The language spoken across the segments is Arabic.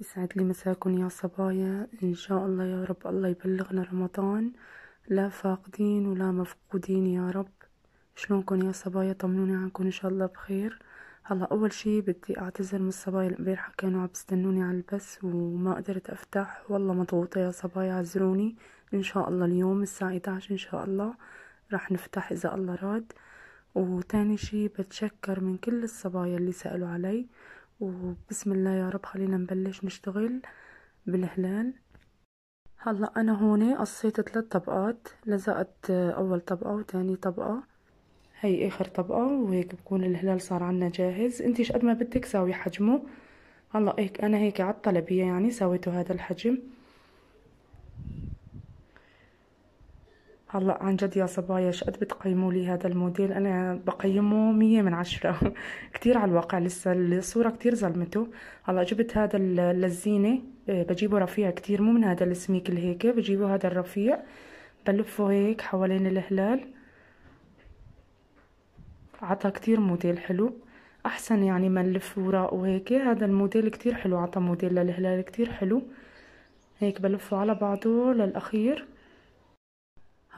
يسعد لي مساكن يا صبايا إن شاء الله يا رب الله يبلغنا رمضان لا فاقدين ولا مفقودين يا رب شلونكن يا صبايا طمنوني عنكن إن شاء الله بخير هلا أول شي بدي أعتذر من الصبايا البارحة كانوا عم يستنوني على البس وما قدرت أفتح والله مضغوطة يا صبايا عذروني إن شاء الله اليوم الساعة 11 إن شاء الله راح نفتح إذا الله راد وتاني شي بتشكر من كل الصبايا اللي سألوا علي وبسم الله يا رب خلينا نبلش نشتغل بالهلال هلا انا هون قصيت ثلاث طبقات لزقت اول طبقه وتاني طبقه هي اخر طبقه وهيك بكون الهلال صار عنا جاهز انتي شقد ما بدك ساوي حجمه هلا هيك انا هيك على الطلبيه يعني سويته هذا الحجم هلا عن جد يا صبايا شقد بتقيموا لي هذا الموديل انا بقيمه مية من عشرة كتير على الواقع لسه الصورة كتير ظلمته هلا جبت هذا اللزينة آه، بجيبه رفيع كتير مو من هذا السميك اللي هيك بجيبه هذا الرفيع بلفه هيك حوالين الهلال عطى كتير موديل حلو احسن يعني ما نلف وراءه هيك هذا الموديل كتير حلو عطى موديل للهلال كتير حلو هيك بلفه على بعضه للاخير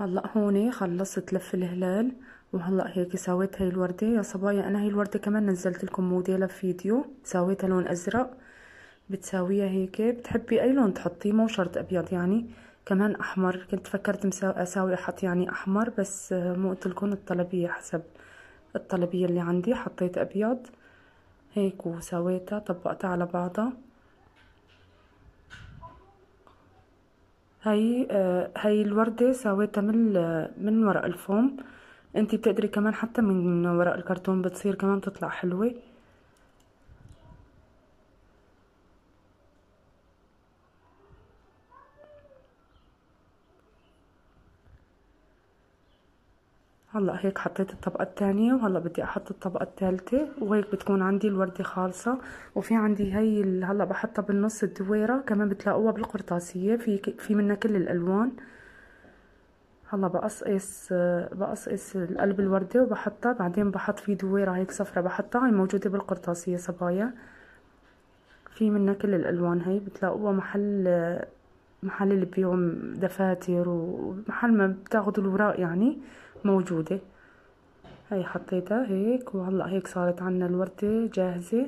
هلا هون خلصت لف الهلال وهلا هيك سويت هاي الوردة يا صبايا انا هاي الوردة كمان نزلت لكم موديلها فيديو سويتها لون ازرق بتساويها هيك بتحبي اي لون تحطيه مو شرط ابيض يعني كمان احمر كنت فكرت اساوي احط يعني احمر بس مو قلت لكم الطلبية حسب الطلبية اللي عندي حطيت ابيض هيك وسويتها طبقتها على بعضها هاي آه، هاي الوردة سويتها من من ورق الفوم انتي بتقدري كمان حتى من ورق الكرتون بتصير كمان تطلع حلوة هلا هيك حطيت الطبقة الثانية وهلا بدي احط الطبقة الثالثة وهيك بتكون عندي الوردة خالصة وفي عندي هي هلا بحطها بالنص الدويرة كمان بتلاقوها بالقرطاسية في في منها كل الالوان هلا بقصقص بقصقص قلب الوردة وبحطها بعدين بحط في دويرة هيك صفرة بحطها هي موجودة بالقرطاسية صبايا في منها كل الالوان هي بتلاقوها محل محل اللي بيوم دفاتر ومحل ما بتاخدوا الوراق يعني موجودة هاي حطيتها هيك وهلا هيك صارت عنا الوردة جاهزة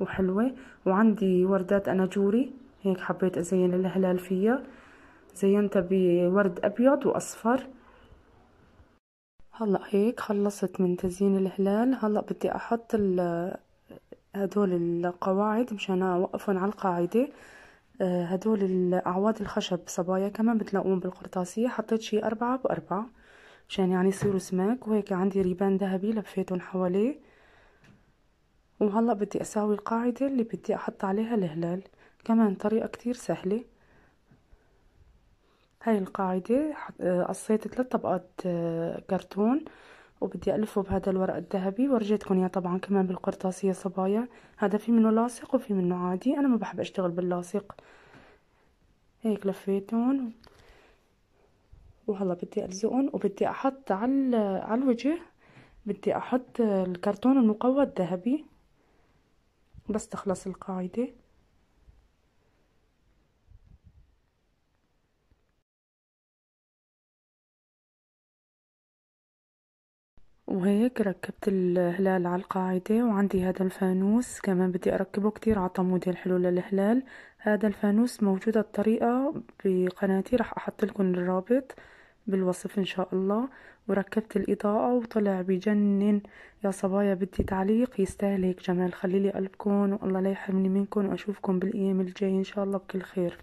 وحلوة وعندي وردات أناجوري هيك حبيت أزين الهلال فيها زينتها بورد أبيض وأصفر هلا هيك خلصت من تزيين الهلال هلا بدي أحط هدول القواعد مشان أوقفهم على القاعدة آه، هدول الأعواد الخشب صبايا كمان بتلاقون بالقرطاسية حطيت شي أربعة بأربعة مشان يعني يصيروا سماك وهيك عندي ريبان ذهبي لفيتهم حواليه وهلا بدي اساوي القاعدة اللي بدي احط عليها الهلال كمان طريقة كتير سهلة هاي القاعدة قصيت ثلاث طبقات آه، كرتون وبدي ألفه بهذا الورق الذهبي ورجيتكم إياه طبعا كمان بالقرطاسية صبايا هذا في منه لاصق وفي منه عادي أنا ما بحب أشتغل باللاصق هيك لفيتهم وهلا بدي ألزقهم وبدي أحط على على الوجه بدي أحط الكرتون المقوى الذهبي بس تخلص القاعدة وهيك ركبت الهلال على القاعدة وعندي هذا الفانوس كمان بدي أركبه كتير على طمودي حلو للهلال هذا الفانوس موجودة الطريقة بقناتي رح أحط لكم الرابط بالوصف إن شاء الله وركبت الإضاءة وطلع بجنن يا صبايا بدي تعليق يستاهل هيك جمال خليلي قلبكم والله لا يحرمني منكم وأشوفكم بالأيام الجاية إن شاء الله بكل خير